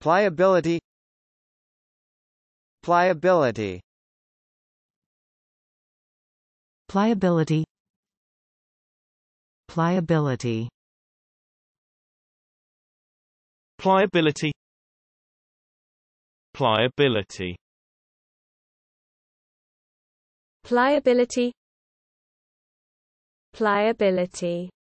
Pliability Pliability Pliability Pliability Pliability Pliability Pliability Pliability